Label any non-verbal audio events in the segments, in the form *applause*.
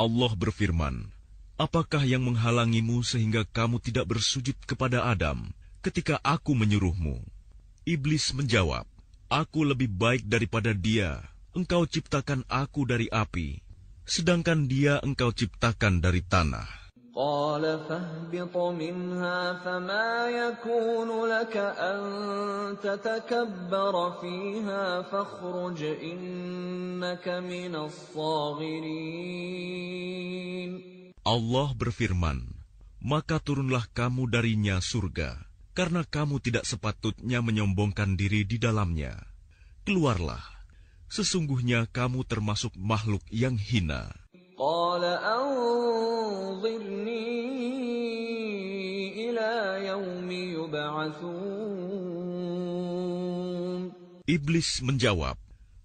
Allah berfirman, Apakah yang menghalangimu sehingga kamu tidak bersujud kepada Adam ketika aku menyuruhmu? Iblis menjawab, Aku lebih baik daripada dia. Engkau ciptakan aku dari api, sedangkan dia engkau ciptakan dari tanah. قال فاهبط منها فما يكون لك أن تتكبر فيها فاخرج إنك من الصاغرين Allah berfirman, Maka turunlah kamu darinya surga, karena kamu tidak sepatutnya menyombongkan diri di dalamnya. Keluarlah, sesungguhnya kamu termasuk makhluk yang hina. Iblis menjawab,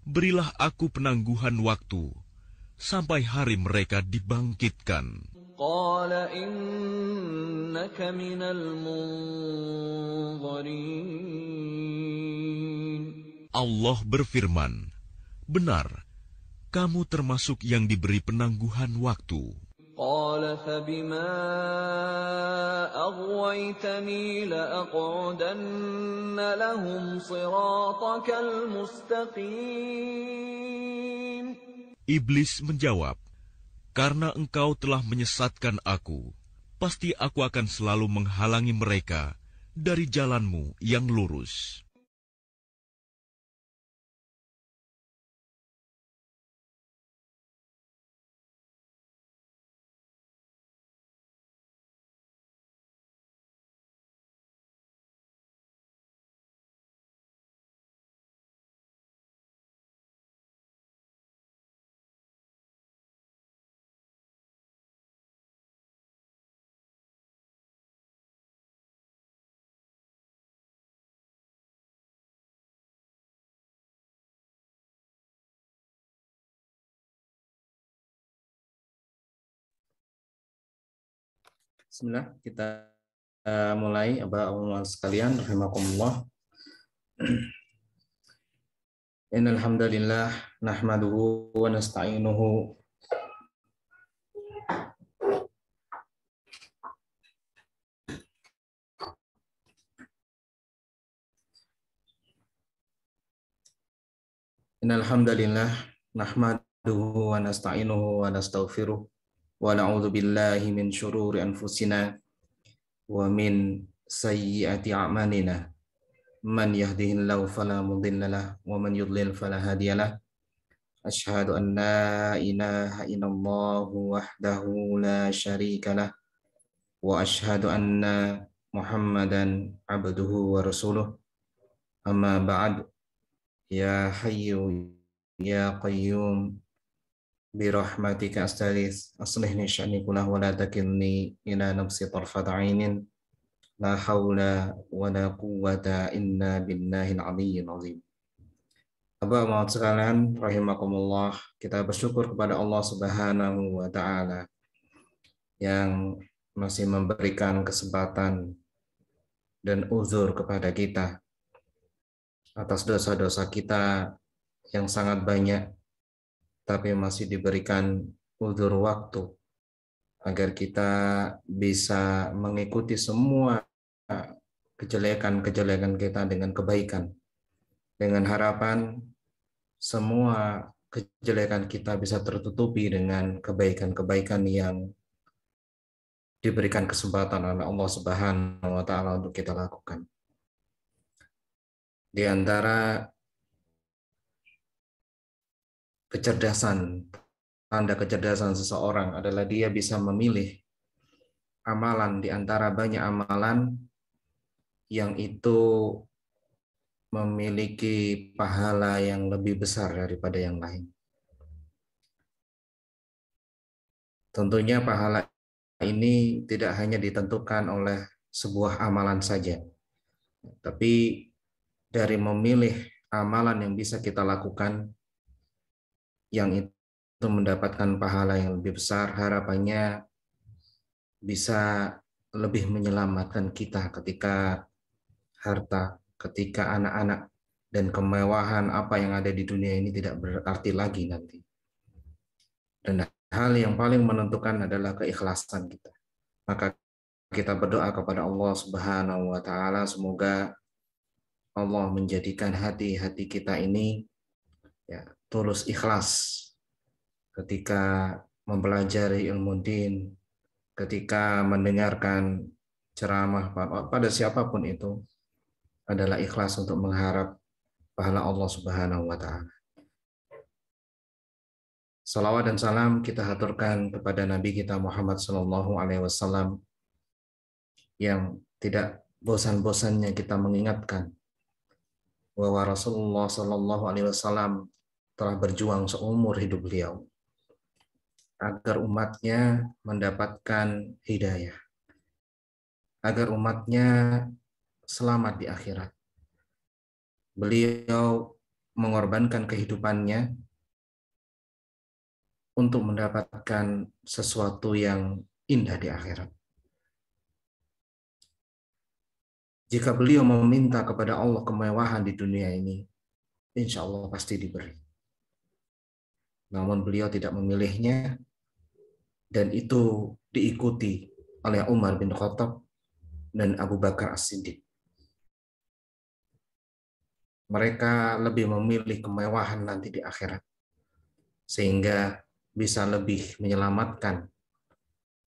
Berilah aku penangguhan waktu sampai hari mereka dibangkitkan. Allah berfirman, Benar, kamu termasuk yang diberi penangguhan waktu. قال فبما أغويتني لأقعدن لهم صراطك المستقيم Iblis menjawab, Karena engkau telah menyesatkan aku, pasti aku akan selalu menghalangi mereka dari jalanmu yang lurus. Bismillah, kita uh, mulai abah sekalian rahimakumullah. *clears throat* Inalhamdulillah, nahmadhu nahmaduhu wa nasta'inuhu inalhamdulillah, nahmadhu nahmaduhu wa nasta'inuhu wa nastaufiru. ونعوذ بالله من شرور أنفسنا ومن سيئات أعمالنا من يهده الله فلا مضل له ومن يضلل فلا هادي له أشهد أن لا إله إلا الله وحده لا شريك له وأشهد أن محمدا عبده ورسوله أما بعد يا حي يا قيوم برحمتك أستغيث aslihni لي شأني كله ولا تكلني إلى نفسي طرفة عين لا حول ولا قوة إلا بالله العلي العظيم Bapak maut sekalian, rahimakumullah, kita bersyukur kepada Allah Subhanahu wa taala yang masih memberikan kesempatan dan uzur kepada kita atas dosa-dosa kita yang sangat banyak tapi masih diberikan udur waktu agar kita bisa mengikuti semua kejelekan-kejelekan kita dengan kebaikan. Dengan harapan semua kejelekan kita bisa tertutupi dengan kebaikan-kebaikan yang diberikan kesempatan oleh Allah Subhanahu wa taala untuk kita lakukan. Di antara kecerdasan tanda kecerdasan seseorang adalah dia bisa memilih amalan di antara banyak amalan yang itu memiliki pahala yang lebih besar daripada yang lain. Tentunya pahala ini tidak hanya ditentukan oleh sebuah amalan saja, tapi dari memilih amalan yang bisa kita lakukan yang itu mendapatkan pahala yang lebih besar harapannya bisa lebih menyelamatkan kita ketika harta, ketika anak-anak dan kemewahan apa yang ada di dunia ini tidak berarti lagi nanti. Dan hal yang paling menentukan adalah keikhlasan kita. Maka kita berdoa kepada Allah Subhanahu wa taala semoga Allah menjadikan hati-hati kita ini ya tulus ikhlas ketika mempelajari ilmu din, ketika mendengarkan ceramah pada siapapun itu adalah ikhlas untuk mengharap pahala Allah Subhanahu wa taala. Salawat dan salam kita haturkan kepada Nabi kita Muhammad Sallallahu Alaihi Wasallam yang tidak bosan-bosannya kita mengingatkan bahwa Rasulullah Sallallahu Alaihi Wasallam telah berjuang seumur hidup beliau agar umatnya mendapatkan hidayah, agar umatnya selamat di akhirat. Beliau mengorbankan kehidupannya untuk mendapatkan sesuatu yang indah di akhirat. Jika beliau meminta kepada Allah kemewahan di dunia ini, insya Allah pasti diberi namun beliau tidak memilihnya dan itu diikuti oleh Umar bin Khattab dan Abu Bakar As-Siddiq. Mereka lebih memilih kemewahan nanti di akhirat sehingga bisa lebih menyelamatkan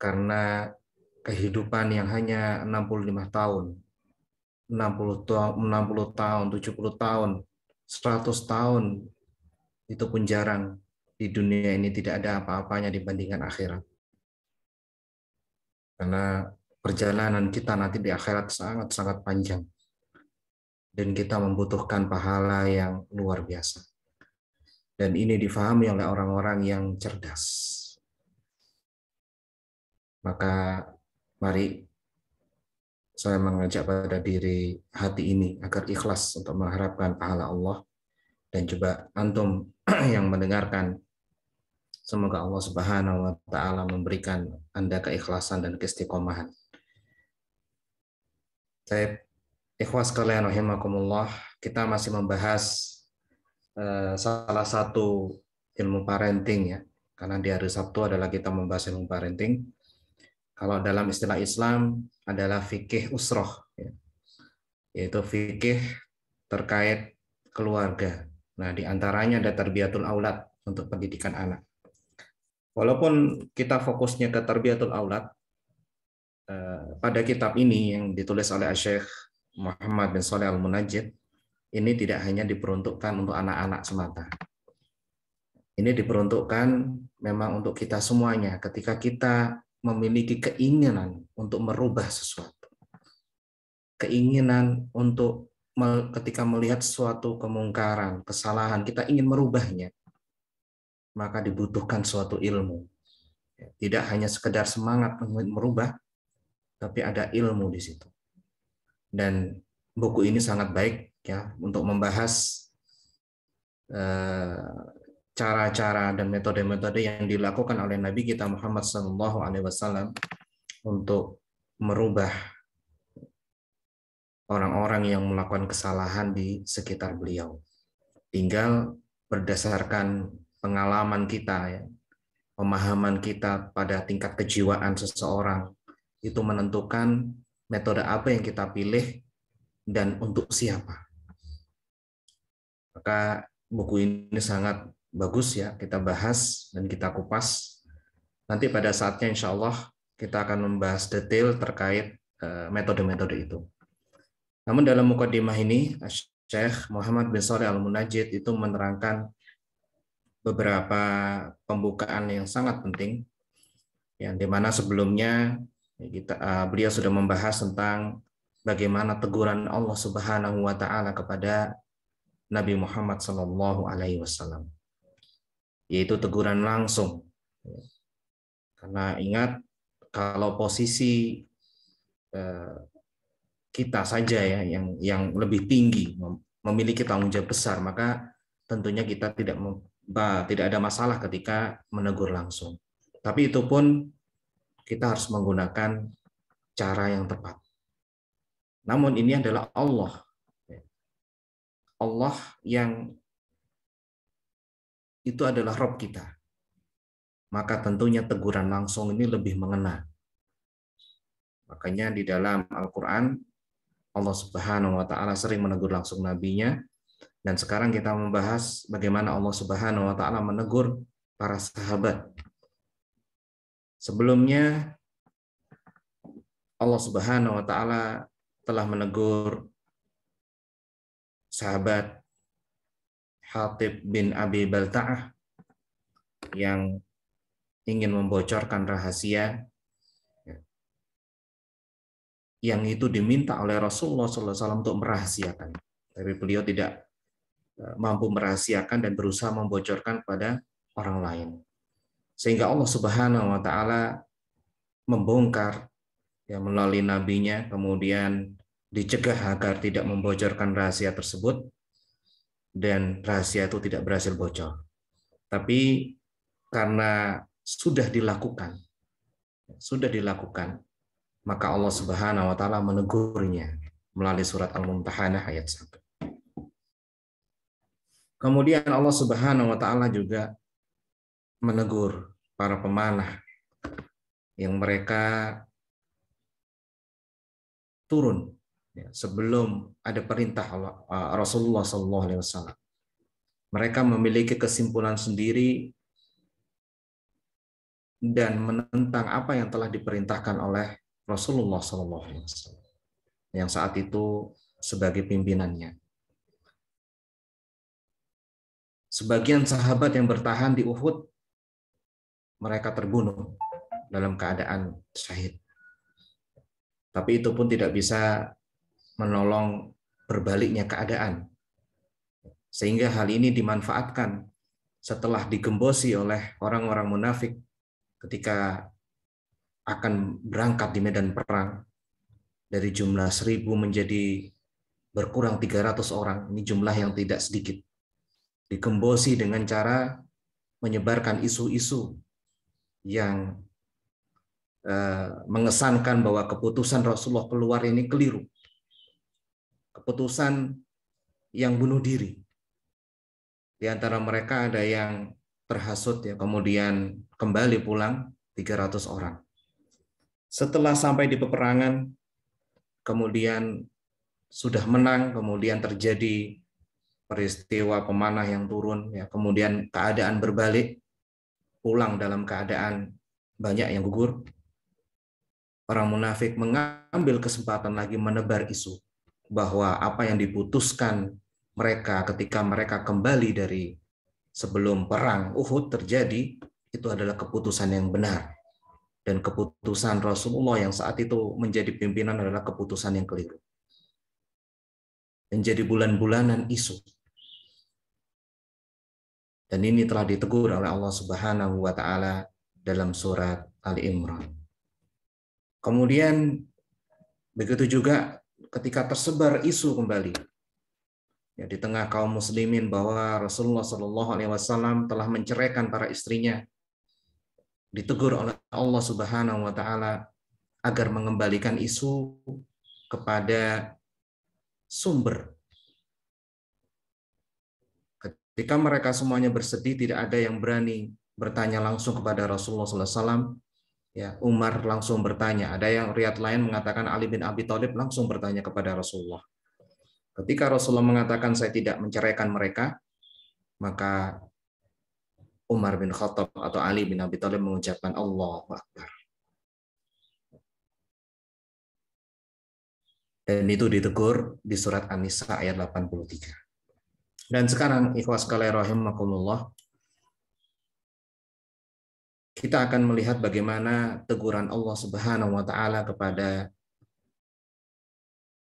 karena kehidupan yang hanya 65 tahun, 60 tahun, 60 tahun, 70 tahun, 100 tahun itu pun jarang di dunia ini tidak ada apa-apanya dibandingkan akhirat. Karena perjalanan kita nanti di akhirat sangat-sangat panjang. Dan kita membutuhkan pahala yang luar biasa. Dan ini difahami oleh orang-orang yang cerdas. Maka mari saya mengajak pada diri hati ini agar ikhlas untuk mengharapkan pahala Allah. Dan coba antum *clears throat* yang mendengarkan Semoga Allah Subhanahu wa taala memberikan Anda keikhlasan dan keistiqomahan. Saya ikhwas kalian rahimakumullah, kita masih membahas eh, salah satu ilmu parenting ya. Karena di hari Sabtu adalah kita membahas ilmu parenting. Kalau dalam istilah Islam adalah fikih usroh, ya. yaitu fikih terkait keluarga. Nah, di antaranya ada terbiatul aulad untuk pendidikan anak. Walaupun kita fokusnya ke terbiatul aulad eh, pada kitab ini yang ditulis oleh Syekh Muhammad bin Saleh Al-Munajjid ini tidak hanya diperuntukkan untuk anak-anak semata. Ini diperuntukkan memang untuk kita semuanya ketika kita memiliki keinginan untuk merubah sesuatu. Keinginan untuk ketika melihat suatu kemungkaran, kesalahan, kita ingin merubahnya maka dibutuhkan suatu ilmu. Ya, tidak hanya sekedar semangat merubah, tapi ada ilmu di situ. Dan buku ini sangat baik ya untuk membahas eh, cara-cara dan metode-metode yang dilakukan oleh Nabi kita Muhammad Shallallahu Alaihi Wasallam untuk merubah orang-orang yang melakukan kesalahan di sekitar beliau. Tinggal berdasarkan pengalaman kita, ya, pemahaman kita pada tingkat kejiwaan seseorang itu menentukan metode apa yang kita pilih dan untuk siapa. Maka buku ini sangat bagus ya kita bahas dan kita kupas. Nanti pada saatnya insya Allah kita akan membahas detail terkait eh, metode-metode itu. Namun dalam mukadimah ini, Syekh Muhammad bin Saleh Al-Munajid itu menerangkan beberapa pembukaan yang sangat penting yang dimana sebelumnya ya, kita uh, beliau sudah membahas tentang bagaimana teguran Allah Subhanahu wa taala kepada Nabi Muhammad sallallahu alaihi wasallam yaitu teguran langsung karena ingat kalau posisi uh, kita saja ya yang yang lebih tinggi memiliki tanggung jawab besar maka tentunya kita tidak tidak ada masalah ketika menegur langsung. Tapi itu pun kita harus menggunakan cara yang tepat. Namun ini adalah Allah. Allah yang itu adalah Rob kita. Maka tentunya teguran langsung ini lebih mengena. Makanya di dalam Al-Quran, Allah Subhanahu wa Ta'ala sering menegur langsung nabinya dan sekarang kita membahas bagaimana Allah Subhanahu wa taala menegur para sahabat. Sebelumnya Allah Subhanahu wa taala telah menegur sahabat Hatib bin Abi Balta'ah yang ingin membocorkan rahasia yang itu diminta oleh Rasulullah SAW untuk merahasiakan. Tapi beliau tidak Eh, mampu merahasiakan dan berusaha membocorkan kepada orang lain. Sehingga Allah Subhanahu wa taala membongkar ya melalui nabinya kemudian dicegah agar tidak membocorkan rahasia tersebut dan rahasia itu tidak berhasil bocor. Tapi karena sudah dilakukan sudah dilakukan maka Allah Subhanahu wa taala menegurnya melalui surat Al-Mumtahanah ayat 1. Kemudian Allah Subhanahu wa taala juga menegur para pemanah yang mereka turun ya, sebelum ada perintah Allah, eh, Rasulullah Sallallahu Alaihi Wasallam. Mereka memiliki kesimpulan sendiri dan menentang apa yang telah diperintahkan oleh Rasulullah Sallallahu Alaihi Wasallam yang saat itu sebagai pimpinannya. Sebagian sahabat yang bertahan di Uhud, mereka terbunuh dalam keadaan syahid. Tapi itu pun tidak bisa menolong berbaliknya keadaan. Sehingga hal ini dimanfaatkan setelah digembosi oleh orang-orang munafik ketika akan berangkat di medan perang dari jumlah seribu menjadi berkurang 300 orang. Ini jumlah yang tidak sedikit digembosi dengan cara menyebarkan isu-isu yang eh, mengesankan bahwa keputusan Rasulullah keluar ini keliru. Keputusan yang bunuh diri. Di antara mereka ada yang terhasut ya, kemudian kembali pulang 300 orang. Setelah sampai di peperangan, kemudian sudah menang, kemudian terjadi peristiwa pemanah yang turun, ya, kemudian keadaan berbalik, pulang dalam keadaan banyak yang gugur. Orang munafik mengambil kesempatan lagi menebar isu bahwa apa yang diputuskan mereka ketika mereka kembali dari sebelum perang Uhud terjadi itu adalah keputusan yang benar dan keputusan Rasulullah yang saat itu menjadi pimpinan adalah keputusan yang keliru. Menjadi bulan-bulanan isu dan ini telah ditegur oleh Allah Subhanahu wa taala dalam surat Ali Imran. Kemudian begitu juga ketika tersebar isu kembali ya, di tengah kaum muslimin bahwa Rasulullah Shallallahu Alaihi Wasallam telah menceraikan para istrinya ditegur oleh Allah Subhanahu Wa Taala agar mengembalikan isu kepada sumber Ketika mereka semuanya bersedih, tidak ada yang berani bertanya langsung kepada Rasulullah SAW. Ya, Umar langsung bertanya. Ada yang riat lain mengatakan Ali bin Abi Thalib langsung bertanya kepada Rasulullah. Ketika Rasulullah mengatakan saya tidak menceraikan mereka, maka Umar bin Khattab atau Ali bin Abi Thalib mengucapkan Allahu Akbar. Dan itu ditegur di surat An-Nisa ayat 83. Dan sekarang ikhwas sekalian rahimakumullah kita akan melihat bagaimana teguran Allah Subhanahu wa taala kepada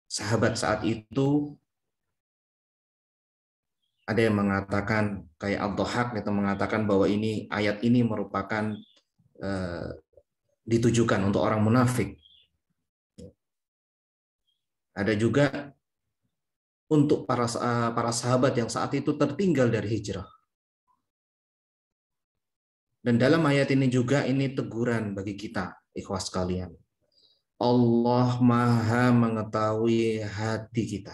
sahabat saat itu ada yang mengatakan kayak Abdul itu mengatakan bahwa ini ayat ini merupakan e, ditujukan untuk orang munafik. Ada juga untuk para eh, para sahabat yang saat itu tertinggal dari hijrah. Dan dalam ayat ini juga ini teguran bagi kita, ikhwas kalian. Allah Maha mengetahui hati kita.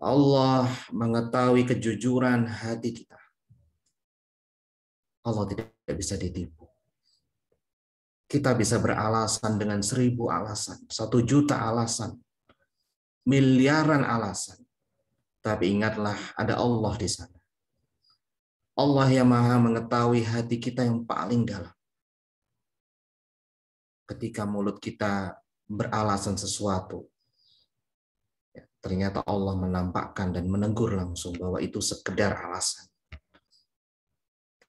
Allah mengetahui kejujuran hati kita. Allah tidak bisa ditipu. Kita bisa beralasan dengan seribu alasan, satu juta alasan, miliaran alasan. Tapi ingatlah ada Allah di sana. Allah yang maha mengetahui hati kita yang paling dalam. Ketika mulut kita beralasan sesuatu, ya, ternyata Allah menampakkan dan menegur langsung bahwa itu sekedar alasan.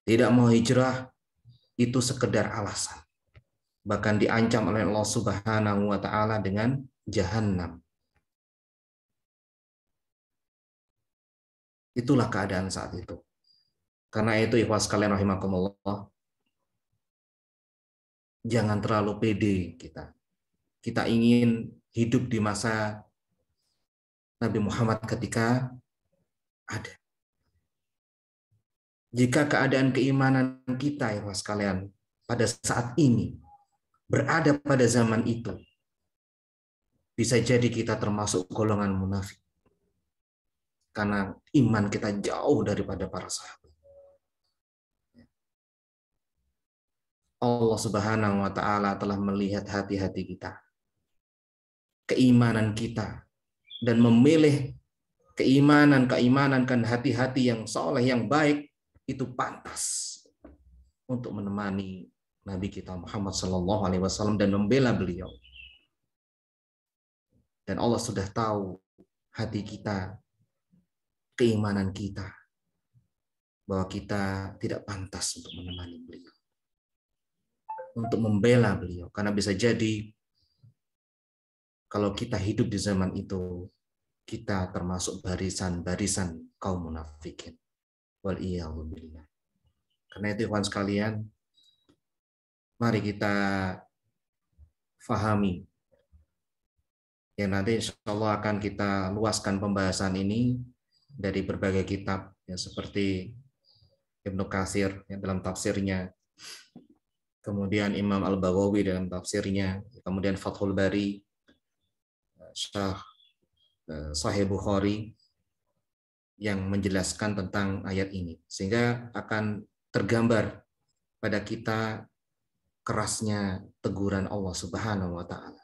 Tidak mau hijrah, itu sekedar alasan. Bahkan diancam oleh Allah Subhanahu wa taala dengan Jahannam. Itulah keadaan saat itu. Karena itu ikhwas kalian rahimakumullah. Jangan terlalu pede kita. Kita ingin hidup di masa Nabi Muhammad ketika ada. Jika keadaan keimanan kita, ikhwas kalian, pada saat ini berada pada zaman itu, bisa jadi kita termasuk golongan munafik karena iman kita jauh daripada para sahabat. Allah Subhanahu wa taala telah melihat hati-hati kita. Keimanan kita dan memilih keimanan, keimanan kan hati-hati yang soleh, yang baik itu pantas untuk menemani Nabi kita Muhammad sallallahu Alaihi Wasallam dan membela beliau. Dan Allah sudah tahu hati kita keimanan kita bahwa kita tidak pantas untuk menemani beliau, untuk membela beliau, karena bisa jadi kalau kita hidup di zaman itu, kita termasuk barisan-barisan kaum munafikin. Wal billah. Karena itu kawan sekalian, mari kita fahami. yang nanti insya akan kita luaskan pembahasan ini dari berbagai kitab ya seperti Ibnu Kasir ya, dalam tafsirnya kemudian Imam Al-Baghawi dalam tafsirnya kemudian Fathul Bari ya, Syah ya, Sahih Bukhari yang menjelaskan tentang ayat ini sehingga akan tergambar pada kita kerasnya teguran Allah Subhanahu wa taala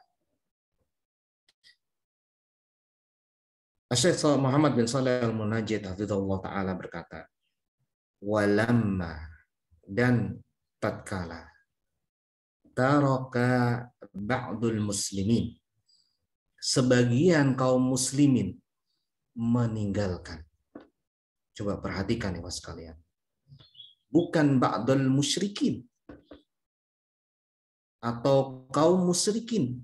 Syekh Muhammad bin Salih Al-Munajid hafizahullah taala berkata, "Walamma dan tatkala taraka ba'dul muslimin sebagian kaum muslimin meninggalkan. Coba perhatikan ya sekalian. kalian. Bukan ba'dul musyrikin atau kaum musyrikin,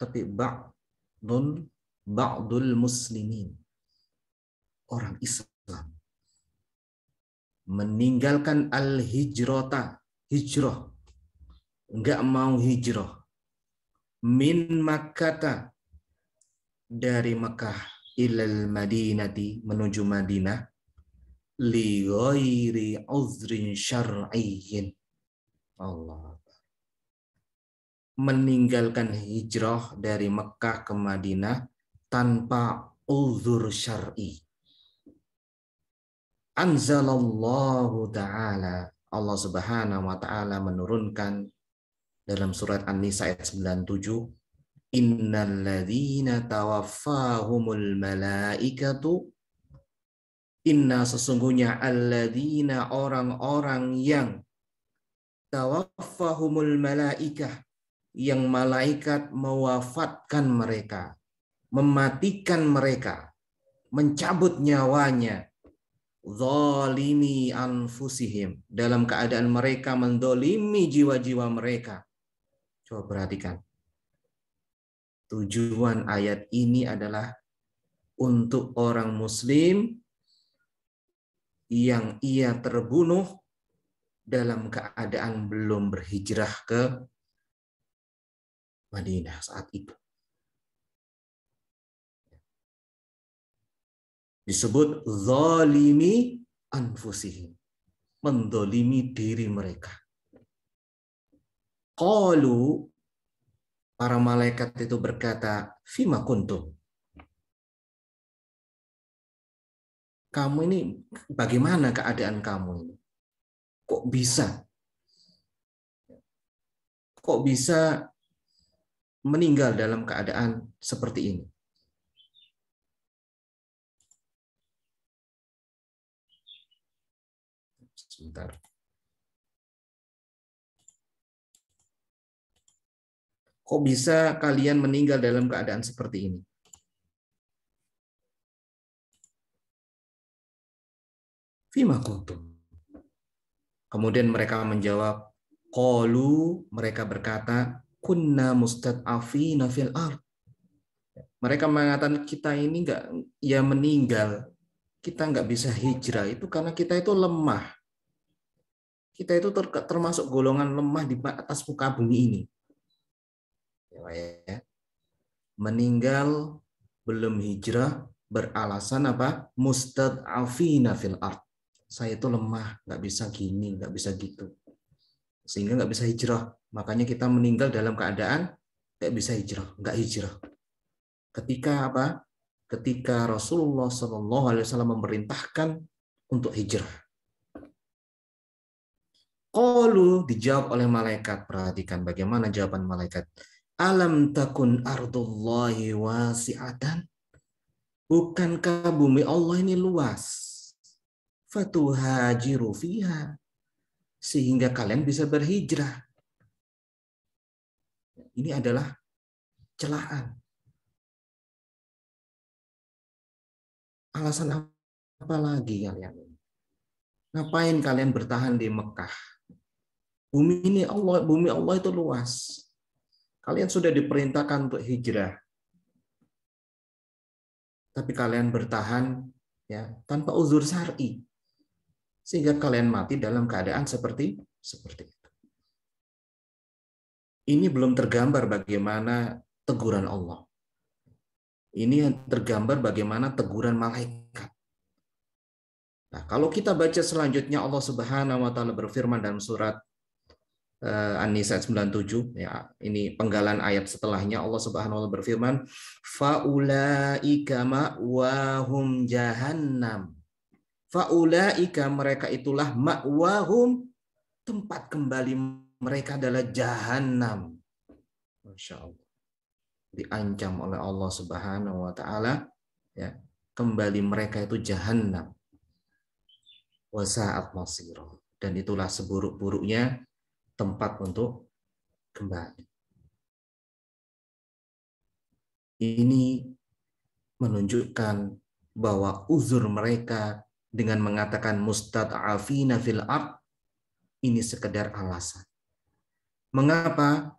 tapi ba'dul ba'dul muslimin orang Islam meninggalkan al-hijrota hijrah nggak mau hijrah min makata dari Mekah ilal Madinati menuju Madinah li ghairi uzrin syar'iyyin Allah meninggalkan hijrah dari Mekah ke Madinah tanpa uzur syar'i. Anzalallahu ta'ala Allah Subhanahu wa taala menurunkan dalam surat An-Nisa ayat 97 Innal ladzina tawaffahumul malaikatu Inna sesungguhnya alladzina orang-orang yang tawaffahumul malaikah yang malaikat mewafatkan mereka mematikan mereka, mencabut nyawanya, zalimi anfusihim, dalam keadaan mereka mendolimi jiwa-jiwa mereka. Coba perhatikan. Tujuan ayat ini adalah untuk orang muslim yang ia terbunuh dalam keadaan belum berhijrah ke Madinah saat itu. disebut zalimi anfusihim. Mendolimi diri mereka. Kalu para malaikat itu berkata, Fima kuntum. Kamu ini bagaimana keadaan kamu ini? Kok bisa? Kok bisa meninggal dalam keadaan seperti ini? Sebentar. Kok bisa kalian meninggal dalam keadaan seperti ini? Fima kultum. Kemudian mereka menjawab, Kolu, mereka berkata, kunna mustad'afina fil ar. Mereka mengatakan kita ini enggak ya meninggal. Kita enggak bisa hijrah itu karena kita itu lemah kita itu ter termasuk golongan lemah di atas muka bumi ini. Ya, ya. Meninggal belum hijrah beralasan apa? Mustad'afina fil art. Saya itu lemah, nggak bisa gini, nggak bisa gitu. Sehingga nggak bisa hijrah. Makanya kita meninggal dalam keadaan nggak bisa hijrah, nggak hijrah. Ketika apa? Ketika Rasulullah SAW Alaihi memerintahkan untuk hijrah Qalu dijawab oleh malaikat. Perhatikan bagaimana jawaban malaikat. Alam takun ardullahi wasi'atan. Bukankah bumi Allah ini luas? Fatuhajiru fiha. Sehingga kalian bisa berhijrah. Ini adalah celaan. Alasan apa lagi kalian? Ngapain kalian bertahan di Mekah? Bumi ini Allah, bumi Allah itu luas. Kalian sudah diperintahkan untuk hijrah. Tapi kalian bertahan ya tanpa uzur syar'i. Sehingga kalian mati dalam keadaan seperti seperti itu. Ini belum tergambar bagaimana teguran Allah. Ini yang tergambar bagaimana teguran malaikat. Nah, kalau kita baca selanjutnya Allah Subhanahu wa taala berfirman dalam surat Eh, An-Nisa 97 ya ini penggalan ayat setelahnya Allah Subhanahu wa taala berfirman faulaika ma'wahum jahannam faulaika mereka itulah ma'wahum tempat kembali mereka adalah jahannam masyaAllah diancam oleh Allah Subhanahu wa taala ya kembali mereka itu jahannam wasaat masiro dan itulah seburuk-buruknya tempat untuk kembali. Ini menunjukkan bahwa uzur mereka dengan mengatakan mustad'afina fil ard ini sekedar alasan. Mengapa?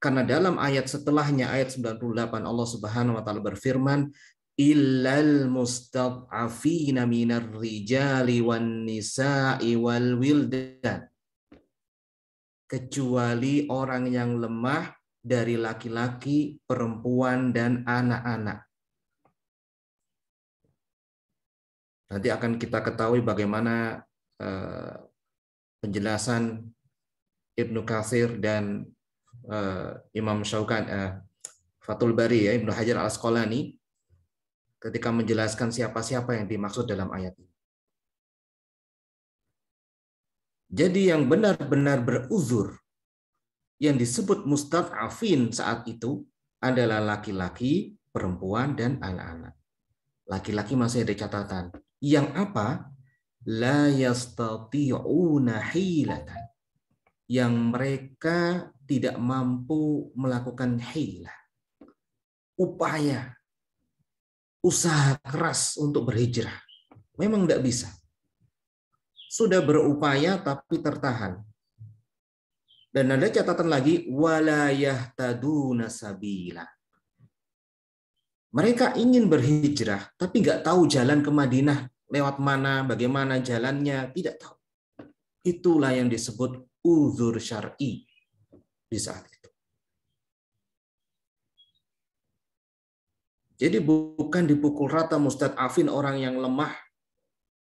Karena dalam ayat setelahnya ayat 98 Allah Subhanahu wa taala berfirman illal mustad'afina minar rijali wan nisa'i wal wildan kecuali orang yang lemah dari laki-laki, perempuan, dan anak-anak. Nanti akan kita ketahui bagaimana eh, penjelasan Ibnu Kasir dan eh, Imam Syaukan eh, Fatul Bari ya Ibnu Hajar Al Asqalani ketika menjelaskan siapa-siapa yang dimaksud dalam ayat ini. Jadi yang benar-benar beruzur yang disebut mustad'afin saat itu adalah laki-laki, perempuan, dan anak-anak. Laki-laki masih ada catatan. Yang apa? La yastati'una hilatan. Yang mereka tidak mampu melakukan hilah. Upaya, usaha keras untuk berhijrah. Memang tidak bisa sudah berupaya tapi tertahan. Dan ada catatan lagi walayah taduna sabila. Mereka ingin berhijrah tapi nggak tahu jalan ke Madinah lewat mana, bagaimana jalannya, tidak tahu. Itulah yang disebut uzur syar'i di saat itu. Jadi bukan dipukul rata mustad afin orang yang lemah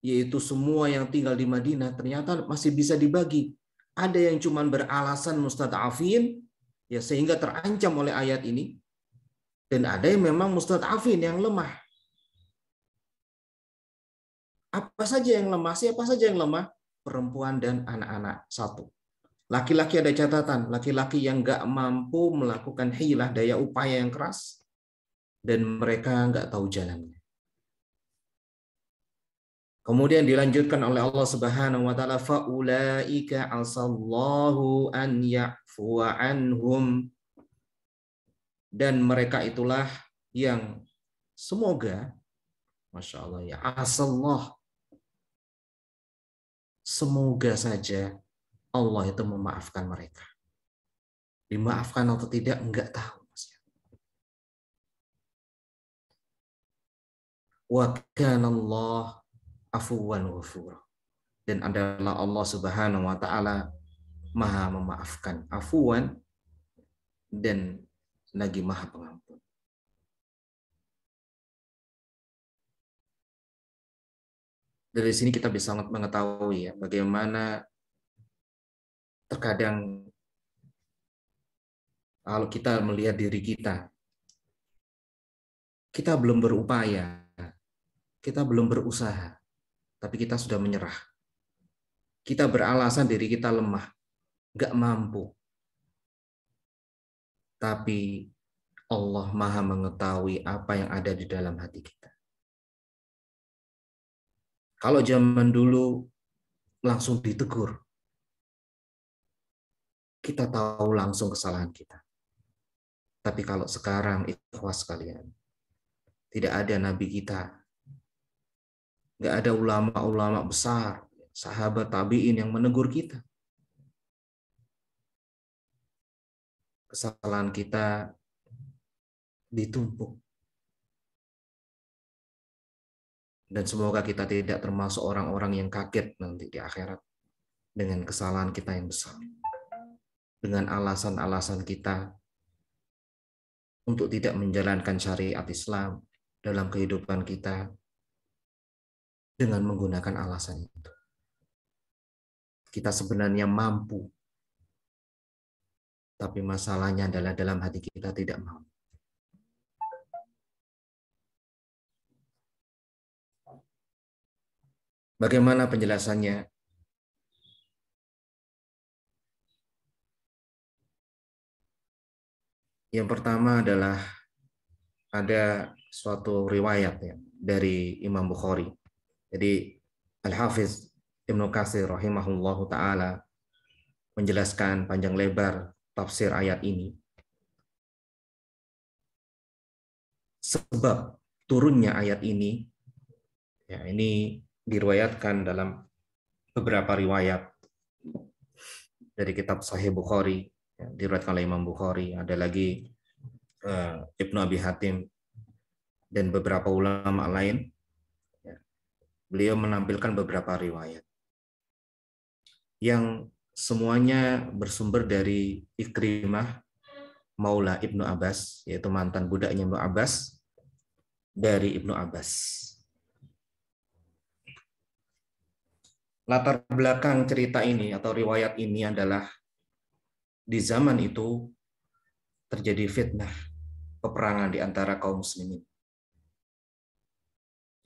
yaitu semua yang tinggal di Madinah, ternyata masih bisa dibagi. Ada yang cuma beralasan mustad'afin, ya sehingga terancam oleh ayat ini. Dan ada yang memang mustad'afin, yang lemah. Apa saja yang lemah? Siapa saja yang lemah? Perempuan dan anak-anak, satu. Laki-laki ada catatan, laki-laki yang nggak mampu melakukan hilah daya upaya yang keras, dan mereka nggak tahu jalannya. Kemudian dilanjutkan oleh Allah Subhanahu wa taala faulaika asallahu an ya'fu anhum dan mereka itulah yang semoga Masya Allah ya asallah semoga saja Allah itu memaafkan mereka dimaafkan atau tidak enggak tahu wa kana Allah afuwan ghafur. Dan adalah Allah Subhanahu wa taala Maha memaafkan, afuwan dan lagi Maha pengampun. Dari sini kita bisa mengetahui ya bagaimana terkadang kalau kita melihat diri kita kita belum berupaya, kita belum berusaha tapi kita sudah menyerah. Kita beralasan diri kita lemah, nggak mampu. Tapi Allah Maha mengetahui apa yang ada di dalam hati kita. Kalau zaman dulu langsung ditegur, kita tahu langsung kesalahan kita. Tapi kalau sekarang ikhwas kalian, tidak ada nabi kita nggak ada ulama-ulama besar, sahabat tabiin yang menegur kita. Kesalahan kita ditumpuk. Dan semoga kita tidak termasuk orang-orang yang kaget nanti di akhirat dengan kesalahan kita yang besar. Dengan alasan-alasan kita untuk tidak menjalankan syariat Islam dalam kehidupan kita dengan menggunakan alasan itu. Kita sebenarnya mampu, tapi masalahnya adalah dalam hati kita tidak mampu. Bagaimana penjelasannya? Yang pertama adalah ada suatu riwayat ya, dari Imam Bukhari jadi Al-Hafiz Ibnu Katsir rahimahullahu taala menjelaskan panjang lebar tafsir ayat ini. Sebab turunnya ayat ini ya ini diriwayatkan dalam beberapa riwayat dari kitab Sahih Bukhari ya, diriwayatkan oleh Imam Bukhari ada lagi uh, Ibnu Abi Hatim dan beberapa ulama lain beliau menampilkan beberapa riwayat yang semuanya bersumber dari Ikrimah Maula Ibnu Abbas, yaitu mantan budaknya Ibnu Abbas, dari Ibnu Abbas. Latar belakang cerita ini atau riwayat ini adalah di zaman itu terjadi fitnah, peperangan di antara kaum muslimin.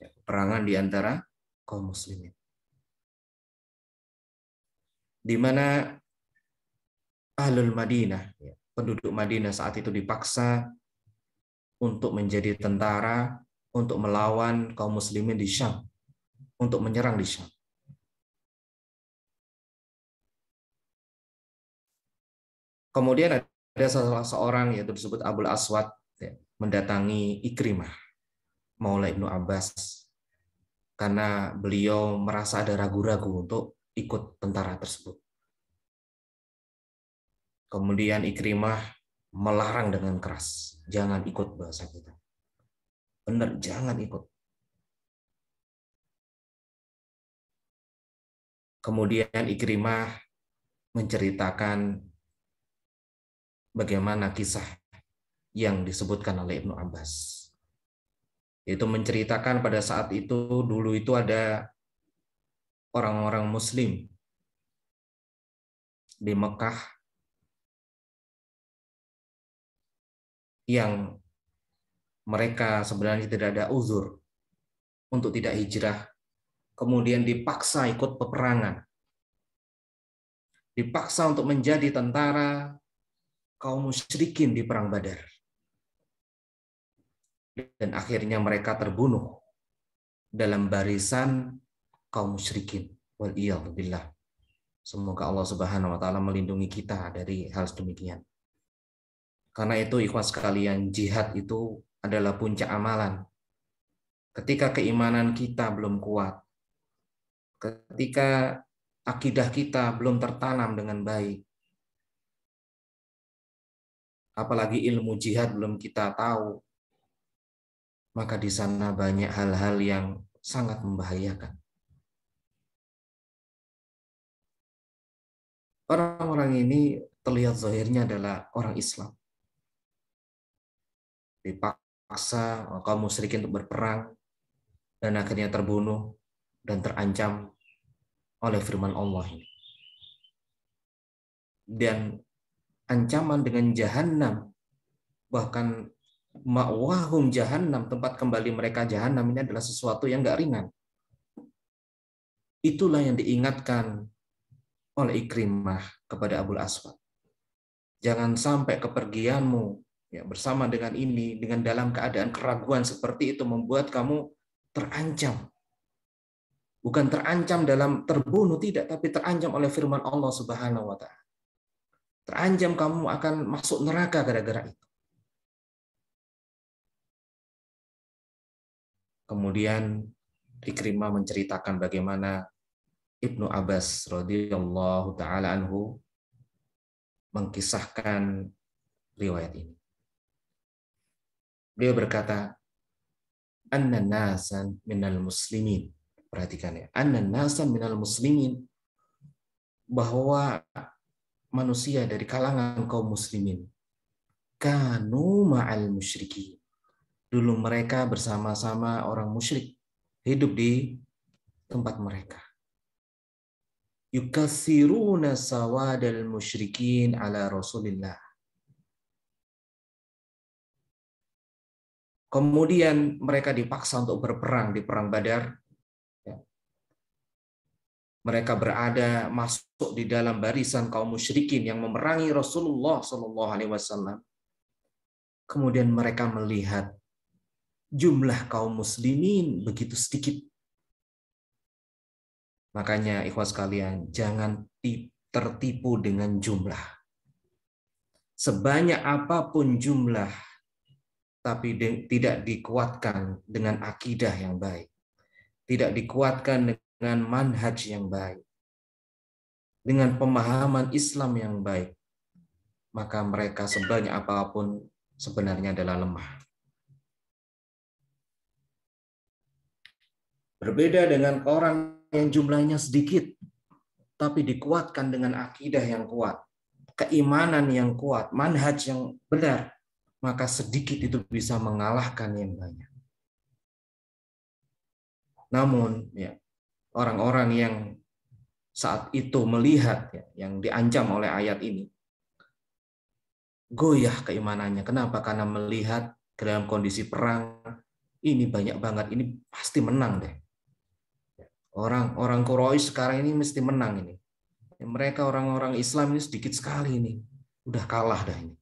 Ya, peperangan di antara kaum muslimin. Di mana Ahlul Madinah, ya, penduduk Madinah saat itu dipaksa untuk menjadi tentara untuk melawan kaum muslimin di Syam, untuk menyerang di Syam. Kemudian ada salah seorang yaitu disebut Abul Aswad ya, mendatangi Ikrimah, Maulid Ibnu Abbas karena beliau merasa ada ragu-ragu untuk ikut tentara tersebut. Kemudian Ikrimah melarang dengan keras, jangan ikut bahasa kita. Benar, jangan ikut. Kemudian Ikrimah menceritakan bagaimana kisah yang disebutkan oleh Ibnu Abbas yaitu menceritakan pada saat itu dulu itu ada orang-orang muslim di Mekah yang mereka sebenarnya tidak ada uzur untuk tidak hijrah kemudian dipaksa ikut peperangan dipaksa untuk menjadi tentara kaum musyrikin di perang Badar dan akhirnya mereka terbunuh dalam barisan kaum musyrikin. Wal billah. Semoga Allah Subhanahu wa taala melindungi kita dari hal demikian. Karena itu ikhwan sekalian, jihad itu adalah puncak amalan. Ketika keimanan kita belum kuat, ketika akidah kita belum tertanam dengan baik, apalagi ilmu jihad belum kita tahu, maka di sana banyak hal-hal yang sangat membahayakan. Orang-orang ini terlihat zahirnya adalah orang Islam. Dipaksa kaum musyrikin untuk berperang dan akhirnya terbunuh dan terancam oleh firman Allah ini. Dan ancaman dengan jahanam bahkan ma'wahum jahannam, tempat kembali mereka jahannam ini adalah sesuatu yang nggak ringan. Itulah yang diingatkan oleh Ikrimah kepada Abu Aswad. Jangan sampai kepergianmu ya bersama dengan ini dengan dalam keadaan keraguan seperti itu membuat kamu terancam. Bukan terancam dalam terbunuh tidak, tapi terancam oleh firman Allah Subhanahu wa taala. Terancam kamu akan masuk neraka gara-gara itu. Kemudian Ikrimah menceritakan bagaimana Ibnu Abbas radhiyallahu taala anhu mengkisahkan riwayat ini. Beliau berkata, "Anna nasan minal muslimin." Perhatikan ya, "Anna nasan minal muslimin." Bahwa manusia dari kalangan kaum muslimin kanu ma'al musyrikin Dulu mereka bersama-sama orang musyrik hidup di tempat mereka. Yukasiruna sawadal musyrikin ala Rasulillah. Kemudian mereka dipaksa untuk berperang di perang Badar. Ya. Mereka berada masuk di dalam barisan kaum musyrikin yang memerangi Rasulullah Shallallahu Alaihi Wasallam. Kemudian mereka melihat jumlah kaum muslimin begitu sedikit. Makanya ikhwas kalian jangan tertipu dengan jumlah. Sebanyak apapun jumlah tapi tidak dikuatkan dengan akidah yang baik. Tidak dikuatkan dengan manhaj yang baik. Dengan pemahaman Islam yang baik. Maka mereka sebanyak apapun sebenarnya adalah lemah. Berbeda dengan orang yang jumlahnya sedikit, tapi dikuatkan dengan akidah yang kuat, keimanan yang kuat, manhaj yang benar, maka sedikit itu bisa mengalahkan yang banyak. Namun, ya, orang-orang yang saat itu melihat ya, yang diancam oleh ayat ini, goyah keimanannya. Kenapa? Karena melihat dalam kondisi perang, ini banyak banget, ini pasti menang deh. Orang-orang Quraisy sekarang ini mesti menang ini. Mereka orang-orang Islam ini sedikit sekali ini. Udah kalah dah ini.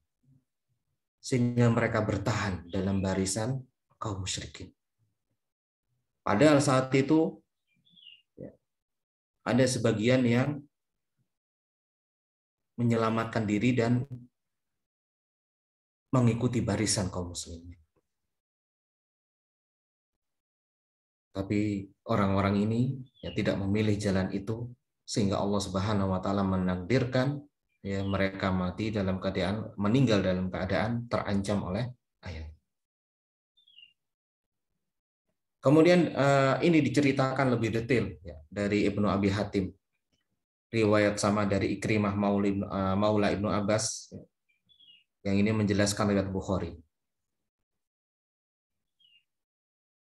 Sehingga mereka bertahan dalam barisan kaum musyrikin. Padahal saat itu ya, ada sebagian yang menyelamatkan diri dan mengikuti barisan kaum muslimin. Tapi orang-orang ini yang tidak memilih jalan itu sehingga Allah Subhanahu wa taala menakdirkan ya mereka mati dalam keadaan meninggal dalam keadaan terancam oleh ayat. Kemudian eh, ini diceritakan lebih detail ya, dari Ibnu Abi Hatim. Riwayat sama dari Ikrimah eh, Maula Ibnu Abbas ya, yang ini menjelaskan riwayat Bukhari.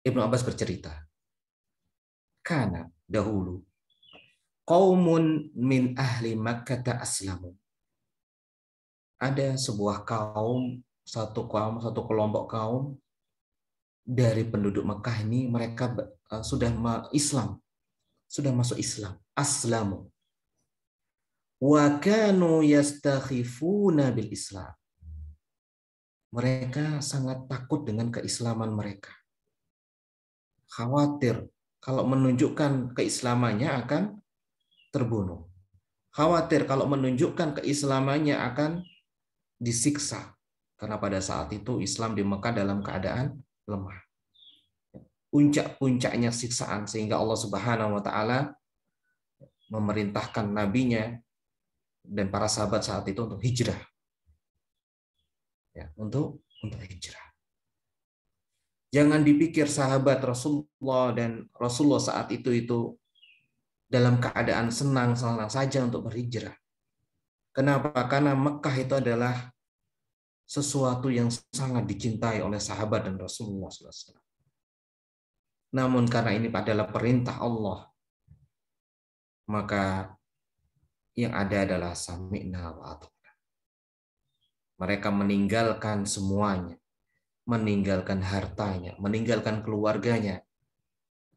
Ibnu Abbas bercerita, Kana dahulu qaumun min ahli Makkah aslamu. Ada sebuah kaum, satu kaum, satu kelompok kaum dari penduduk Mekah ini mereka eh, sudah Islam, sudah masuk Islam, aslamu. Wa kanu yastakhifuna bil Islam. Mereka sangat takut dengan keislaman mereka. Khawatir kalau menunjukkan keislamannya akan terbunuh. Khawatir kalau menunjukkan keislamannya akan disiksa. Karena pada saat itu Islam di Mekah dalam keadaan lemah. Puncak-puncaknya siksaan sehingga Allah Subhanahu wa taala memerintahkan nabinya dan para sahabat saat itu untuk hijrah. Ya, untuk untuk hijrah. Jangan dipikir sahabat Rasulullah dan Rasulullah saat itu itu dalam keadaan senang-senang saja untuk berhijrah. Kenapa? Karena Mekah itu adalah sesuatu yang sangat dicintai oleh sahabat dan Rasulullah SAW. Namun karena ini adalah perintah Allah, maka yang ada adalah sami'na wa Mereka meninggalkan semuanya meninggalkan hartanya, meninggalkan keluarganya.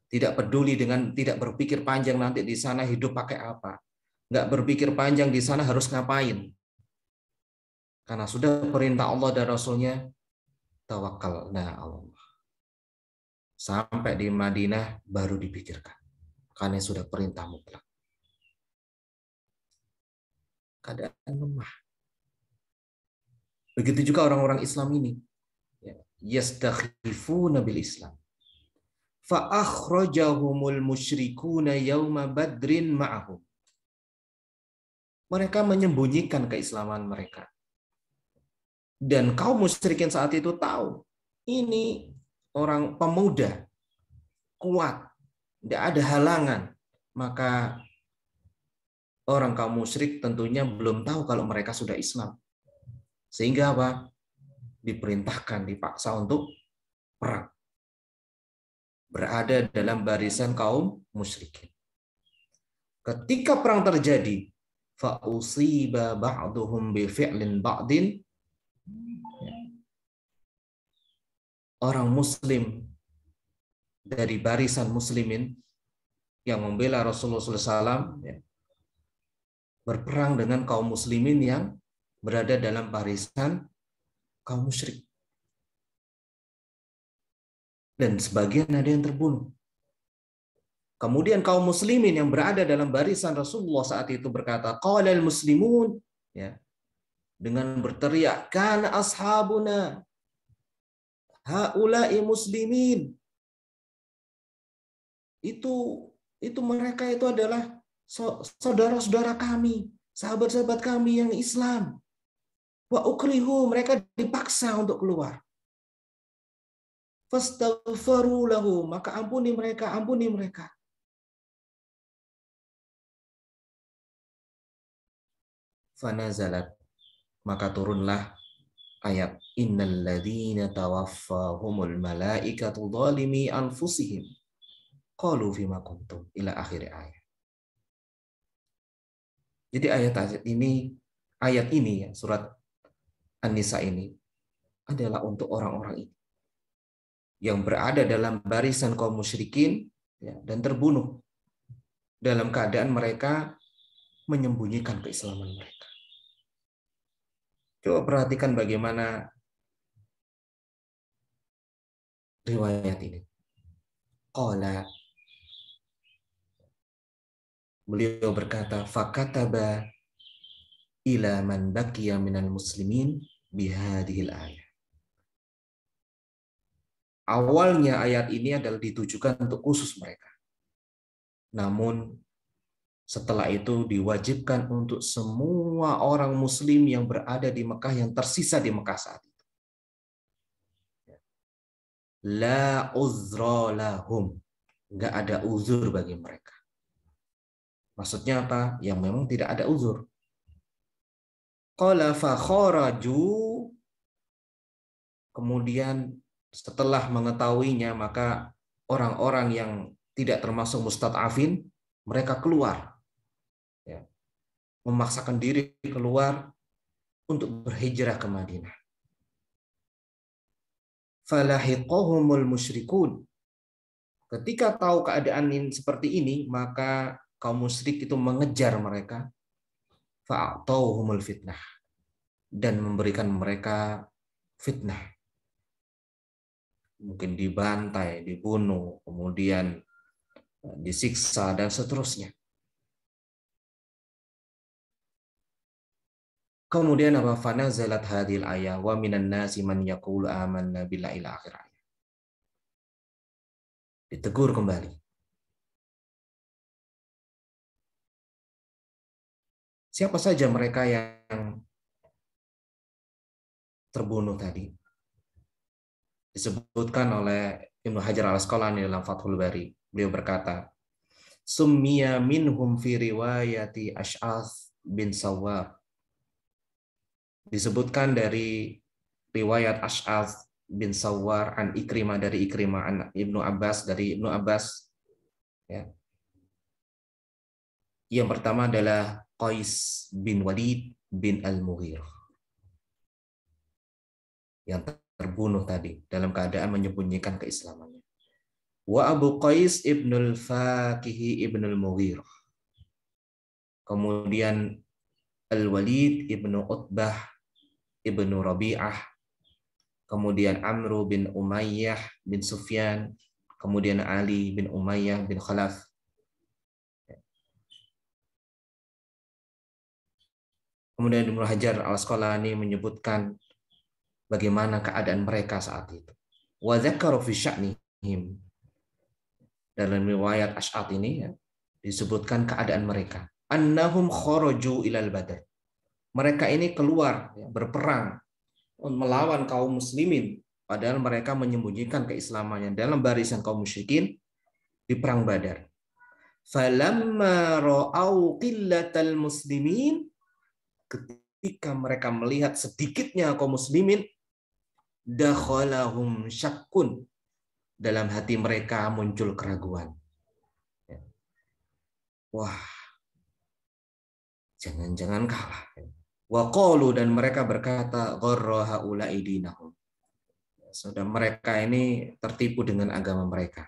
Tidak peduli dengan tidak berpikir panjang nanti di sana hidup pakai apa. Nggak berpikir panjang di sana harus ngapain. Karena sudah perintah Allah dan Rasulnya, tawakalna Allah. Sampai di Madinah baru dipikirkan. Karena sudah perintah mutlak. Keadaan lemah. Begitu juga orang-orang Islam ini yastakhifuna bil Islam. Fa akhrajahumul musyrikuna yauma badrin ma'ahum. Mereka menyembunyikan keislaman mereka. Dan kaum musyrikin saat itu tahu ini orang pemuda kuat, tidak ada halangan, maka orang kaum musyrik tentunya belum tahu kalau mereka sudah Islam. Sehingga apa? diperintahkan, dipaksa untuk perang. Berada dalam barisan kaum musyrikin. Ketika perang terjadi, fa'usiba ba'duhum bi ba'din ya. orang muslim dari barisan muslimin yang membela Rasulullah SAW ya, berperang dengan kaum muslimin yang berada dalam barisan kaum musyrik. Dan sebagian ada yang terbunuh. Kemudian kaum muslimin yang berada dalam barisan Rasulullah saat itu berkata, adalah muslimun" ya. Dengan berteriak, "Kan ashabuna haula'i muslimin." Itu itu mereka itu adalah saudara-saudara kami, sahabat-sahabat kami yang Islam wa ukrihu mereka dipaksa untuk keluar. Fastaghfiru lahu, maka ampuni mereka, ampuni mereka. Fanazalat, maka turunlah ayat ladzina tawaffahumul malaikatu zalimi anfusihim qalu fima kuntum ila akhir ayat. Jadi ayat-ayat ini ayat ini ya surat Anissa ini adalah hmm. untuk orang-orang ini yang berada dalam barisan kaum musyrikin ya, dan terbunuh dalam keadaan mereka menyembunyikan keislaman mereka. Coba perhatikan bagaimana riwayat ini. Qala Beliau berkata, fakataba ila man baqiya minal muslimin bihadihil ayat. Awalnya ayat ini adalah ditujukan untuk khusus mereka. Namun setelah itu diwajibkan untuk semua orang muslim yang berada di Mekah yang tersisa di Mekah saat itu. La uzra lahum. Enggak ada uzur bagi mereka. Maksudnya apa? Yang memang tidak ada uzur Qala fakharaju kemudian setelah mengetahuinya maka orang-orang yang tidak termasuk mustad'afin mereka keluar ya. memaksakan diri keluar untuk berhijrah ke Madinah falahiqahumul musyrikun ketika tahu keadaan ini seperti ini maka kaum musyrik itu mengejar mereka fa'atauhumul fitnah dan memberikan mereka fitnah. Mungkin dibantai, dibunuh, kemudian eh, disiksa dan seterusnya. Kemudian apa fana zalat hadil ayah wa minan nasi man yakul aman billahi ila akhir Ditegur kembali. Siapa saja mereka yang terbunuh tadi? Disebutkan oleh Ibnu Hajar al-Asqalani dalam Fathul Bari. Beliau berkata, Summiya minhum fi riwayati Ash'ath bin Sawar. Disebutkan dari riwayat Ash'ath bin Sawar an Ikrimah dari Ikrimah an Ibnu Abbas dari Ibnu Abbas ya. Yang pertama adalah Qais bin Walid bin Al-Mughirah yang terbunuh tadi dalam keadaan menyembunyikan keislamannya. Wa Abu Qais ibnul Fakihi ibnul Mughirah. Kemudian Al-Walid ibnu Utbah ibnu Rabi'ah. Kemudian Amru bin Umayyah bin Sufyan. Kemudian Ali bin Umayyah bin Khalaf. Kemudian Ibnu Hajar Al-Asqalani menyebutkan bagaimana keadaan mereka saat itu. Wa dzakaru fi sya'nihim. Dalam riwayat Asy'ad ini ya, disebutkan keadaan mereka. Annahum kharaju ilal badar. Mereka ini keluar ya, berperang melawan kaum muslimin padahal mereka menyembunyikan keislamannya dalam barisan kaum musyrikin di perang Badar. Falamma ra'au qillatal muslimin ketika mereka melihat sedikitnya kaum muslimin dakhalahum syakkun dalam hati mereka muncul keraguan ya. wah jangan-jangan kalah ya. waqalu dan mereka berkata gharra idinahum ya, sudah mereka ini tertipu dengan agama mereka.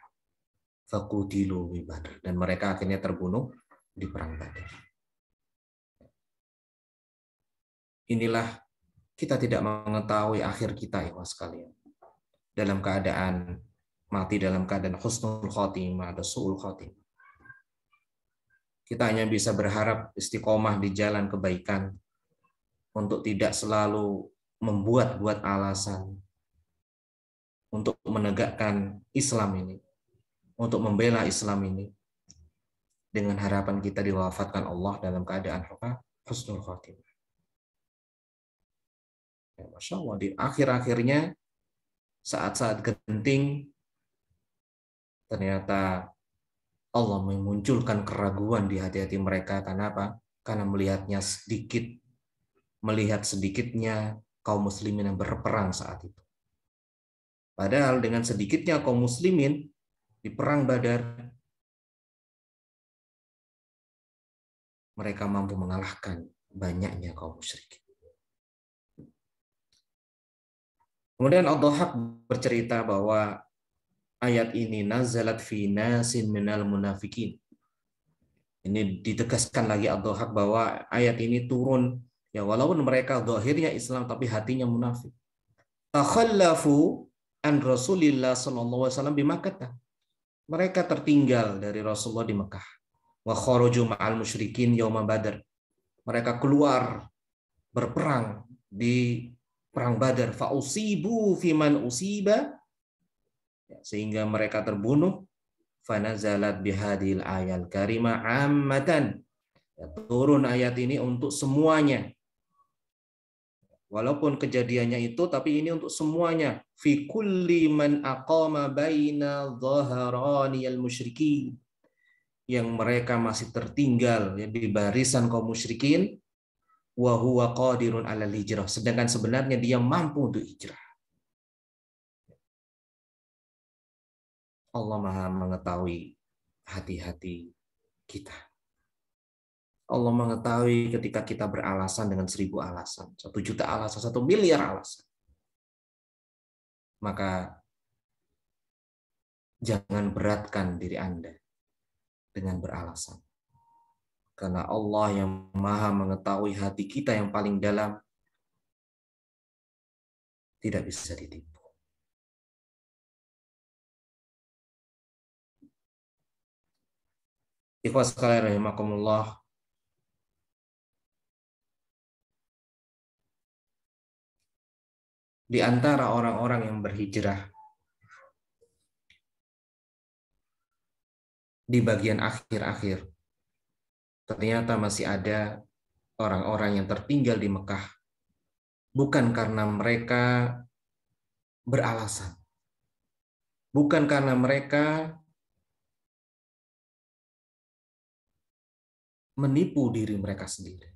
fakudilu wibadr. Dan mereka akhirnya terbunuh di perang Badar. inilah kita tidak mengetahui akhir kita ya sekalian. Dalam keadaan mati dalam keadaan husnul khotimah atau su'ul khotimah. Kita hanya bisa berharap istiqomah di jalan kebaikan untuk tidak selalu membuat-buat alasan untuk menegakkan Islam ini, untuk membela Islam ini dengan harapan kita diwafatkan Allah dalam keadaan husnul khotimah. Ya, Masya Allah, di akhir-akhirnya, saat-saat genting, ternyata Allah memunculkan keraguan di hati-hati mereka. Karena apa? Karena melihatnya sedikit, melihat sedikitnya kaum muslimin yang berperang saat itu. Padahal dengan sedikitnya kaum muslimin di perang Badar mereka mampu mengalahkan banyaknya kaum musyrikin. Kemudian ad bercerita bahwa ayat ini nazalat fi nasin minal munafikin. Ini ditegaskan lagi ad bahwa ayat ini turun ya walaupun mereka zahirnya Islam tapi hatinya munafik. Takhallafu an Rasulillah sallallahu alaihi wasallam bimakata. Mereka tertinggal dari Rasulullah di Mekah. Wa kharaju ma'al musyrikin yauma Badar. Mereka keluar berperang di perang Badar, fausibu fiman usiba ya, sehingga mereka terbunuh fanazalat bihadil ayat karima ammatan ya, turun ayat ini untuk semuanya Walaupun kejadiannya itu, tapi ini untuk semuanya. Fi kulli man aqama baina dhaharani al-musyrikin. Yang mereka masih tertinggal ya, di barisan kaum musyrikin wa huwa qadirun ala hijrah, sedangkan sebenarnya dia mampu untuk hijrah. Allah Maha mengetahui hati-hati kita. Allah mengetahui ketika kita beralasan dengan seribu alasan, satu juta alasan, satu miliar alasan. Maka jangan beratkan diri Anda dengan beralasan. Karena Allah yang maha mengetahui hati kita yang paling dalam tidak bisa ditipu. Ikhwas sekalian rahimakumullah. Di antara orang-orang yang berhijrah di bagian akhir-akhir Ternyata masih ada orang-orang yang tertinggal di Mekah bukan karena mereka beralasan. Bukan karena mereka menipu diri mereka sendiri.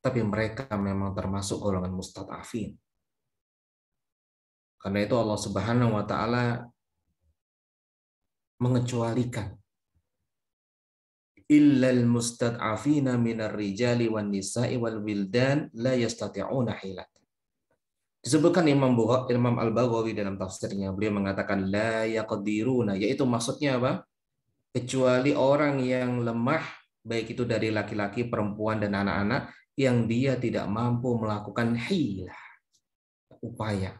Tapi mereka memang termasuk golongan mustadafin. Karena itu Allah Subhanahu wa taala mengecualikan illal mustad'afina minar rijali wan nisa'i wal wildan la yastati'una hilat. Disebutkan Imam Bukhari, Imam Al-Baghawi dalam tafsirnya beliau mengatakan la yaqdiruna yaitu maksudnya apa? Kecuali orang yang lemah baik itu dari laki-laki, perempuan dan anak-anak yang dia tidak mampu melakukan hilah upaya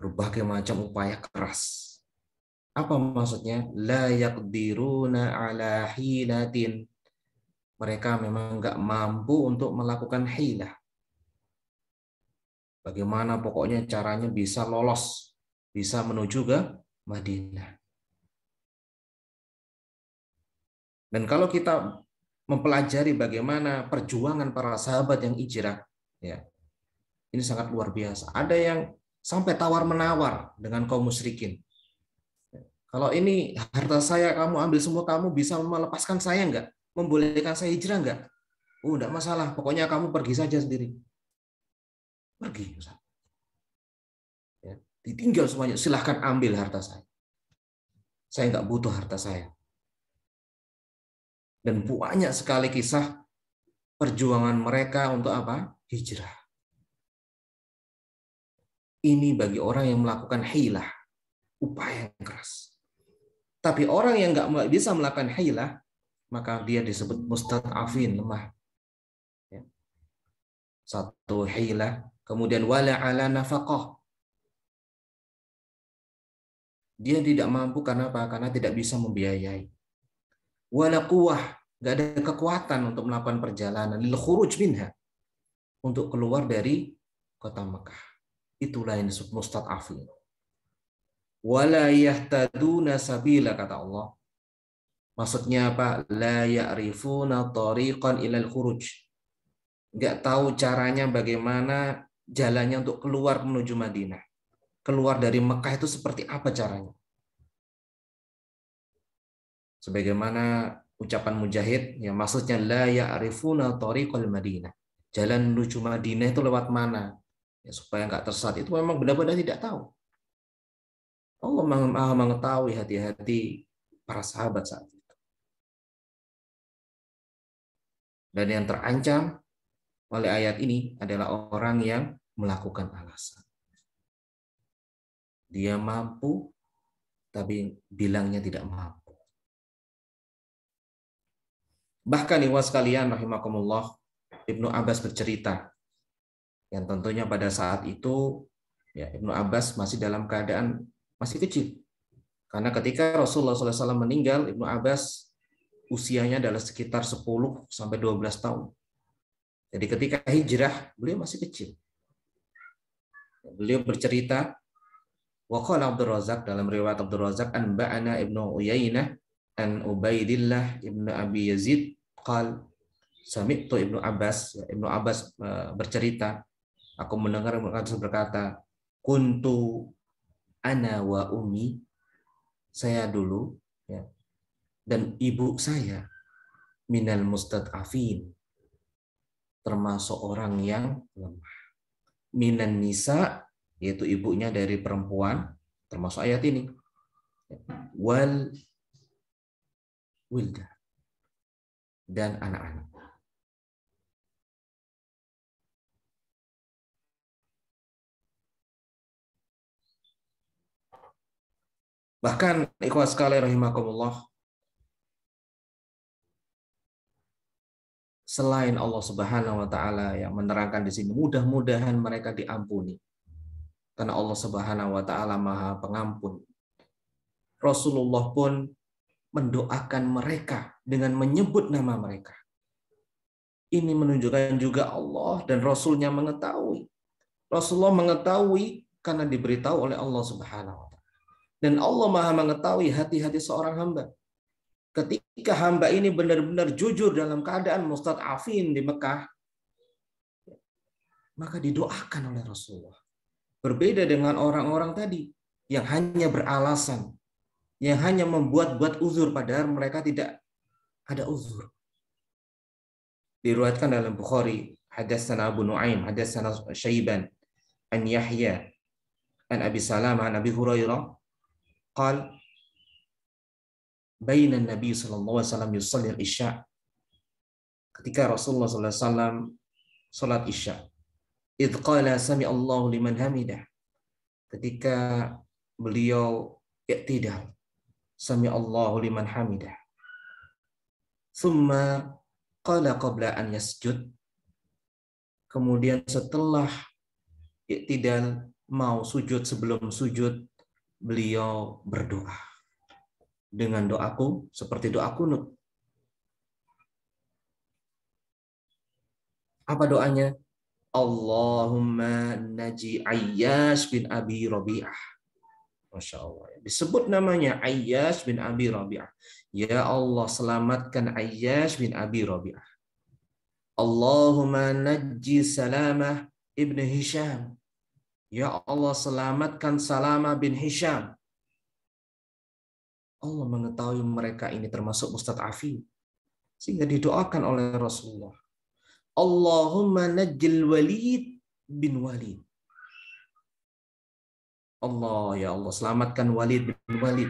berbagai macam upaya keras apa maksudnya? La yaqdiruna ala hilatin. Mereka memang nggak mampu untuk melakukan hilah. Bagaimana pokoknya caranya bisa lolos, bisa menuju ke Madinah. Dan kalau kita mempelajari bagaimana perjuangan para sahabat yang hijrah, ya, ini sangat luar biasa. Ada yang sampai tawar menawar dengan kaum musyrikin. Kalau ini harta saya kamu ambil semua, kamu bisa melepaskan saya enggak? Membolehkan saya hijrah enggak? Oh, enggak masalah. Pokoknya kamu pergi saja sendiri. Pergi. Ya, ditinggal semuanya. Silahkan ambil harta saya. Saya enggak butuh harta saya. Dan banyak sekali kisah perjuangan mereka untuk apa? Hijrah. Ini bagi orang yang melakukan hilah, upaya yang keras. Tapi orang yang nggak bisa melakukan hilah, maka dia disebut mustad'afin, lemah. Ya. Satu hilah, kemudian wala ala nafkah, Dia tidak mampu karena apa? Karena tidak bisa membiayai. Wala kuah, nggak ada kekuatan untuk melakukan perjalanan. Lil khuruj minha, untuk keluar dari kota Mekah. Itulah yang disebut mustad'afin wala yahtaduna sabila kata Allah. Maksudnya apa? La ya'rifuna tariqan ilal khuruj. Enggak tahu caranya bagaimana jalannya untuk keluar menuju Madinah. Keluar dari Mekah itu seperti apa caranya? Sebagaimana ucapan Mujahid, ya maksudnya la ya'rifuna tariqal Madinah. Jalan menuju Madinah itu lewat mana? Ya, supaya nggak tersesat itu memang benar-benar tidak tahu. Allah oh, maha mengetahui hati-hati para sahabat saat itu. Dan yang terancam oleh ayat ini adalah orang yang melakukan alasan. Dia mampu, tapi bilangnya tidak mampu. Bahkan iwas kalian rahimakumullah, Ibnu Abbas bercerita yang tentunya pada saat itu ya Ibnu Abbas masih dalam keadaan masih kecil. Karena ketika Rasulullah SAW meninggal, Ibnu Abbas usianya adalah sekitar 10 sampai 12 tahun. Jadi ketika hijrah, beliau masih kecil. Beliau bercerita, Waqala Abdul Razak dalam riwayat Abdul Razak, Anba'ana Ibnu Uyainah, An Ubaidillah Ibnu Abi Yazid, Qal, Sami'tu Ibnu Abbas, Ibnu Abbas eh, bercerita, aku mendengar Ibnu Abbas berkata, Kuntu ana wa umi saya dulu ya, dan ibu saya minal mustad'afin termasuk orang yang lemah. Minan nisa yaitu ibunya dari perempuan termasuk ayat ini. Wal wilda dan anak-anak. Bahkan ikhwah sekali rahimakumullah selain Allah Subhanahu wa taala yang menerangkan di sini mudah-mudahan mereka diampuni. Karena Allah Subhanahu wa taala Maha Pengampun. Rasulullah pun mendoakan mereka dengan menyebut nama mereka. Ini menunjukkan juga Allah dan Rasulnya mengetahui. Rasulullah mengetahui karena diberitahu oleh Allah Subhanahu wa taala. Dan Allah Maha mengetahui hati-hati seorang hamba. Ketika hamba ini benar-benar jujur dalam keadaan mustad'afin di Mekah, maka didoakan oleh Rasulullah. Berbeda dengan orang-orang tadi yang hanya beralasan, yang hanya membuat-buat uzur padahal mereka tidak ada uzur. Diruatkan dalam Bukhari, hadatsana Abu Nuaim, hadatsana Syaiban, an Yahya, an Abi Salamah, an Abi Hurairah, قال بين النبي صلى الله عليه وسلم يصلي العشاء ketika Rasulullah sallallahu alaihi wasallam salat Isya id قال sami Allahu liman hamidah ketika beliau iktidal sami Allahu liman hamidah thumma قال قبل an يسجد kemudian setelah iktidal mau sujud sebelum sujud beliau berdoa dengan doaku seperti doaku kunut. Apa doanya? Allahumma naji Ayyas bin Abi Rabi'ah. Masya Allah. Disebut namanya Ayyas bin Abi Rabi'ah. Ya Allah, selamatkan Ayyas bin Abi Rabi'ah. Allahumma naji Salamah ibn Hisham Ya Allah selamatkan Salama bin Hisham. Allah mengetahui mereka ini termasuk mustad'afin. Sehingga didoakan oleh Rasulullah. Allahumma najil walid bin walid. Allah, ya Allah, selamatkan walid bin walid.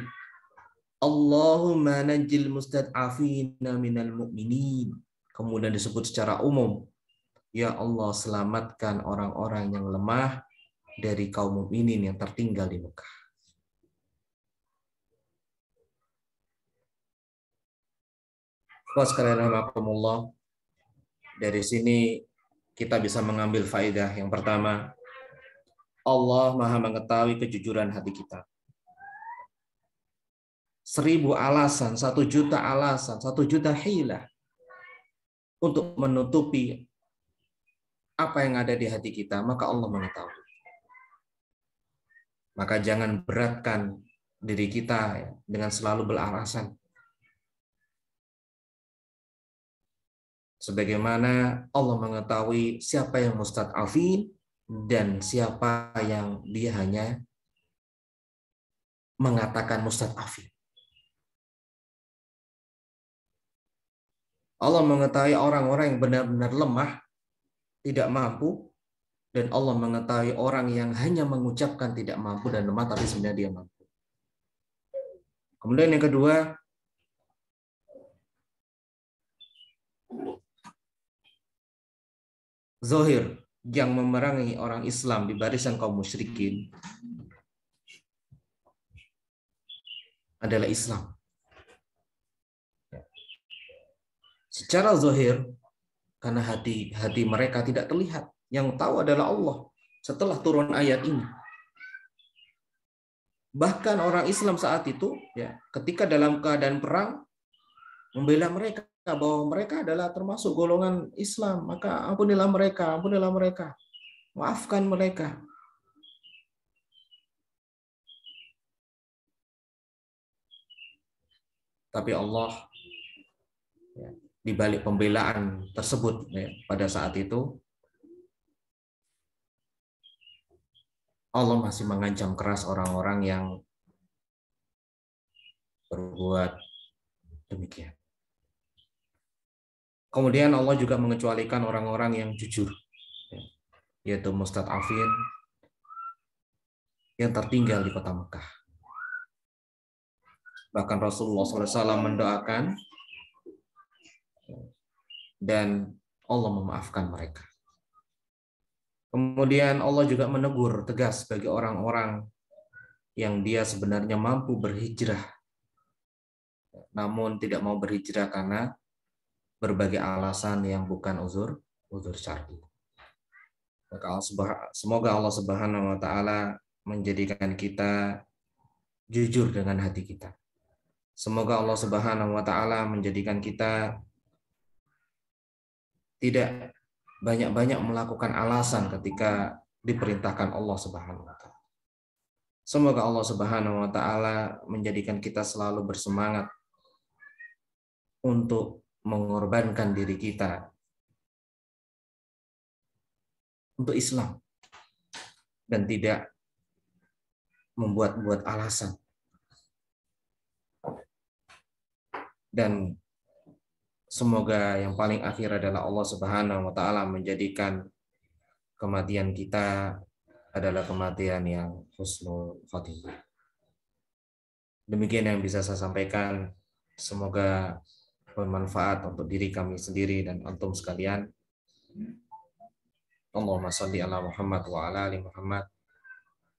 Allahumma najil mustad'afina minal mu'minin. Kemudian disebut secara umum. Ya Allah, selamatkan orang-orang yang lemah dari kaum mukminin yang tertinggal di Mekah. Wassalamualaikum Dari sini kita bisa mengambil faidah yang pertama, Allah maha mengetahui kejujuran hati kita. Seribu alasan, satu juta alasan, satu juta hilah untuk menutupi apa yang ada di hati kita, maka Allah mengetahui. Maka jangan beratkan diri kita ya, dengan selalu beralasan. Sebagaimana Allah mengetahui siapa yang mustad'afin dan siapa yang dia hanya mengatakan mustad'afin. Allah mengetahui orang-orang yang benar-benar lemah, tidak mampu, dan Allah mengetahui orang yang hanya mengucapkan tidak mampu dan lemah tapi sebenarnya dia mampu. Kemudian yang kedua Zohir yang memerangi orang Islam di barisan kaum musyrikin adalah Islam. Secara zohir, karena hati hati mereka tidak terlihat, yang tahu adalah Allah setelah turun ayat ini. Bahkan orang Islam saat itu, ya, ketika dalam keadaan perang, membela mereka bahwa mereka adalah termasuk golongan Islam, maka ampunilah mereka, ampunilah mereka, maafkan mereka. Tapi Allah ya, di balik pembelaan tersebut ya, pada saat itu Allah masih mengancam keras orang-orang yang berbuat demikian. Kemudian Allah juga mengecualikan orang-orang yang jujur, ya. yaitu mustad'afin yang tertinggal di kota Mekah. Bahkan Rasulullah SAW mendoakan ya, dan Allah memaafkan mereka. Kemudian Allah juga menegur tegas bagi orang-orang yang dia sebenarnya mampu berhijrah, namun tidak mau berhijrah karena berbagai alasan yang bukan uzur, uzur syar'i. Semoga Allah Subhanahu wa taala menjadikan kita jujur dengan hati kita. Semoga Allah Subhanahu wa taala menjadikan kita tidak banyak-banyak melakukan alasan ketika diperintahkan Allah Subhanahu wa taala. Semoga Allah Subhanahu wa taala menjadikan kita selalu bersemangat untuk mengorbankan diri kita untuk Islam dan tidak membuat-buat alasan. Dan Semoga yang paling akhir adalah Allah Subhanahu wa taala menjadikan kematian kita adalah kematian yang husnul khotimah. Demikian yang bisa saya sampaikan. Semoga bermanfaat untuk diri kami sendiri dan antum sekalian. Allahumma sholli ala Muhammad wa ala ali Muhammad.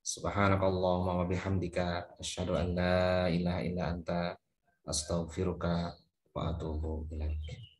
Subhanakallahumma wa bihamdika asyhadu an la ilaha illa anta astaghfiruka पातों हो बुलाई